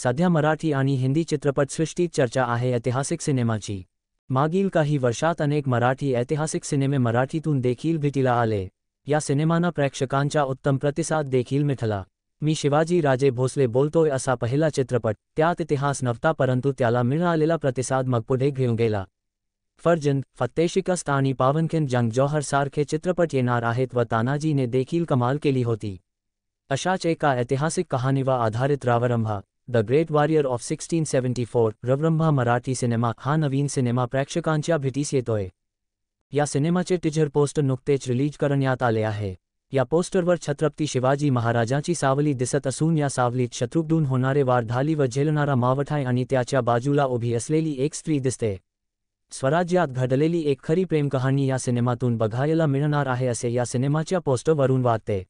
सद्या मराठी आणि हिंदी चित्रपटसृष्टीत चर्चा आहे ऐतिहासिक सिनेमाची मागील काही वर्षात अनेक मराठी ऐतिहासिक सिनेमे मराठीतून देखील भेटीला आले या सिनेमांना प्रेक्षकांचा उत्तम प्रतिसाद देखील मिठला मी शिवाजी राजे भोसले बोलतोय असा पहिला चित्रपट त्यात इतिहास नव्हता परंतु त्याला मिळालेला प्रतिसाद मग पुढे घेऊन गेला फर्जन फत्तेशिकस्त आणि पावनखिन जंग जौहर सारखे चित्रपट येणार आहेत व तानाजीने देखील कमाल केली होती अशाच एका ऐतिहासिक कहाणीवर आधारित Ravrambha the great warrior of 1674 Ravrambha Marathi cinema हा नवीन सिनेमा प्रेक्षकांच्या भेटीस येतोय या सिनेमाचे टीजर पोस्टर नुकतेच रिलीज करण्यात आले आहे या पोस्टरवर छत्रपती शिवाजी महाराजांची सावली दिसत असून या सावलीत शत्रुघ्नून होणारे वारधाली व झेलणारा मावठाय आणि त्याच्या बाजूला उभी असलेली एक स्त्री दिसते स्वराज्यात घडलेली एक खरी प्रेमकहाणी या सिनेमातून बघायला मिळणार आहे असे या सिनेमाच्या पोस्टरवरून वाटते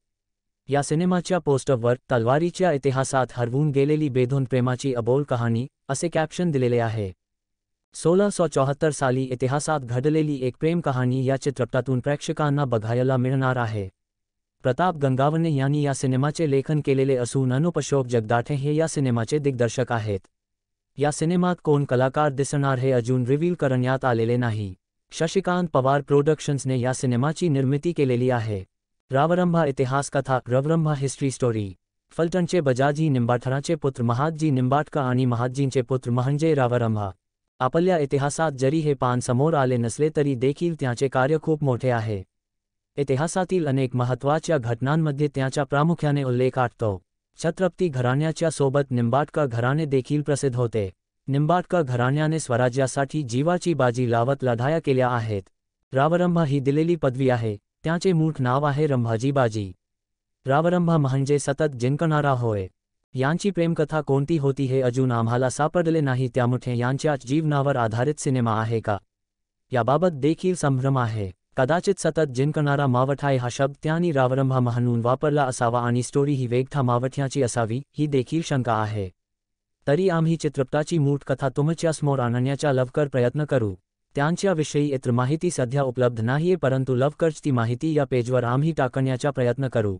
या सिनेमाच्या पोस्टरवर तलवारीच्या इतिहासात हरवून गेलेली बेधून प्रेमाची अबोल कहाणी असे कॅप्शन दिलेले आहे सोळा सौ चौहत्तर साली इतिहासात घडलेली एक प्रेम कहाणी या चित्रपटातून प्रेक्षकांना बघायला मिळणार आहे प्रताप गंगावने यांनी या सिनेमाचे लेखन केलेले असून अनुपशोक जगदाठे हे या सिनेमाचे दिग्दर्शक आहेत या सिनेमात कोण कलाकार दिसणार हे अजून रिव्हील करण्यात आलेले नाही शशिकांत पवार प्रोडक्शन्सने या सिनेमाची निर्मिती केलेली आहे रावरंभा इतिहास कथा रवरंभा हिस्ट्री स्टोरी फलटनचे बजाजी निंबाठराचे पुत्र महाजी निंबाटका आणि महाजींचे पुत्र महंजे रावरंभा आपल्या इतिहासात जरी हे पान समोर आले नसले तरी देखील त्याचे कार्य खूप मोठे आहे इतिहासातील अनेक महत्वाच्या घटनांमध्ये त्याच्या प्रामुख्याने उल्लेख आटतो छत्रपती घराण्याच्या सोबत निंबाटका घराणे देखील प्रसिद्ध होते निंबाटका घराण्याने स्वराज्यासाठी जीवाची बाजी लावत लढाया केल्या आहेत रावरंभा ही दिलेली पदवी आहे त्याचे मूठ नाव आहे रंभाजीबाजी रावरंभा म्हणजे सतत जिंकणारा होय यांची प्रेमकथा कोणती होती हे अजून आम्हाला सापडले नाही त्यामुठे यांच्या जीवनावर आधारित सिनेमा आहे का याबाबत देखील संभ्रम आहे कदाचित सतत जिंकणारा मावठाय हा शब्द त्यांनी रावरंभा म्हणून वापरला असावा आणि स्टोरी ही वेगथा मावठ्याची असावी ही देखील शंका आहे तरी आम्ही चित्रपटाची मूठ कथा समोर आणण्याचा लवकर प्रयत्न करू विषयी इतर माहिती सध्या उपलब्ध नाहीये परंतु लवकरच ती माहिती या पेजवर आम्ही टाकण्याचा प्रयत्न करू